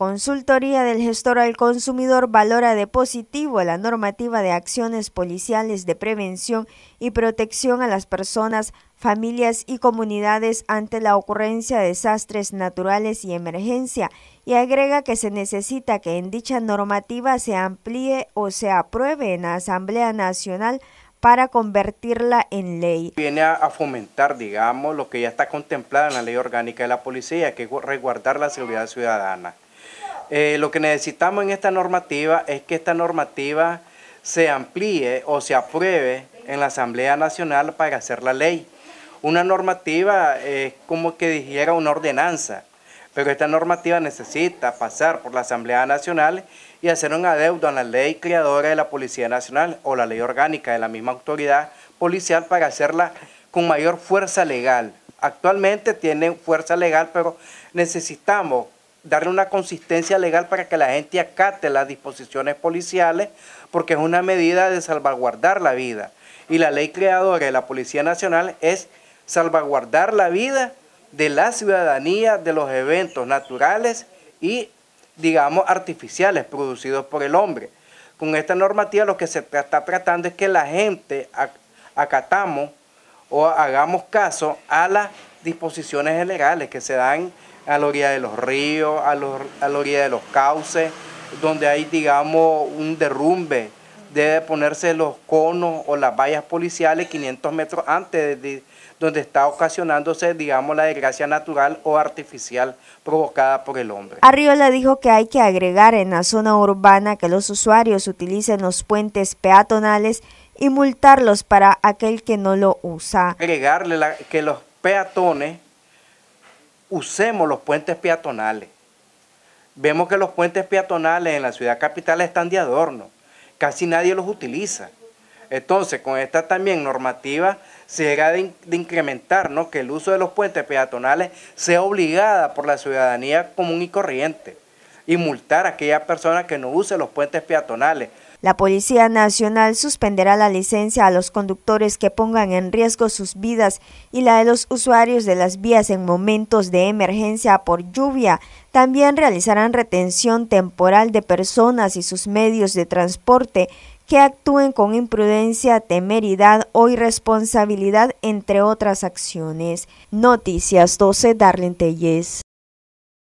Consultoría del gestor al consumidor valora de positivo la normativa de acciones policiales de prevención y protección a las personas, familias y comunidades ante la ocurrencia de desastres naturales y emergencia y agrega que se necesita que en dicha normativa se amplíe o se apruebe en la Asamblea Nacional para convertirla en ley. Viene a, fomentar, digamos, lo que ya está contemplado en la ley orgánica de la policía, que es resguardar la seguridad ciudadana. Eh, lo que necesitamos en esta normativa es que esta normativa se amplíe o se apruebe en la Asamblea Nacional para hacer la ley. Una normativa es como que dijera una ordenanza, pero esta normativa necesita pasar por la Asamblea Nacional y hacer un adeudo a la ley creadora de la Policía Nacional o la ley orgánica de la misma autoridad policial para hacerla con mayor fuerza legal. Actualmente tiene fuerza legal, pero necesitamos darle una consistencia legal para que la gente acate las disposiciones policiales, porque es una medida de salvaguardar la vida. Y la ley creadora de la Policía Nacional es salvaguardar la vida de la ciudadanía de los eventos naturales y, digamos, artificiales producidos por el hombre. Con esta normativa lo que se está tratando es que la gente acatamos o hagamos caso a las disposiciones generales que se dan a la orilla de los ríos, a, la orilla de los cauces, donde hay, digamos, un derrumbe. Debe ponerse los conos o las vallas policiales 500 metros antes de donde está ocasionándose, digamos, la desgracia natural o artificial provocada por el hombre. Arriola dijo que hay que agregar en la zona urbana que los usuarios utilicen los puentes peatonales y multarlos para aquel que no lo usa. Agregarle que los peatones usemos los puentes peatonales. Vemos que los puentes peatonales en la ciudad capital están de adorno, casi nadie los utiliza. Entonces, con esta también normativa se llega de incrementar que el uso de los puentes peatonales sea obligada por la ciudadanía común y corriente y multar a aquella persona que no use los puentes peatonales. La Policía Nacional suspenderá la licencia a los conductores que pongan en riesgo sus vidas y la de los usuarios de las vías en momentos de emergencia por lluvia. También realizarán retención temporal de personas y sus medios de transporte que actúen con imprudencia, temeridad o irresponsabilidad, entre otras acciones. Noticias 12, Darlene Telles.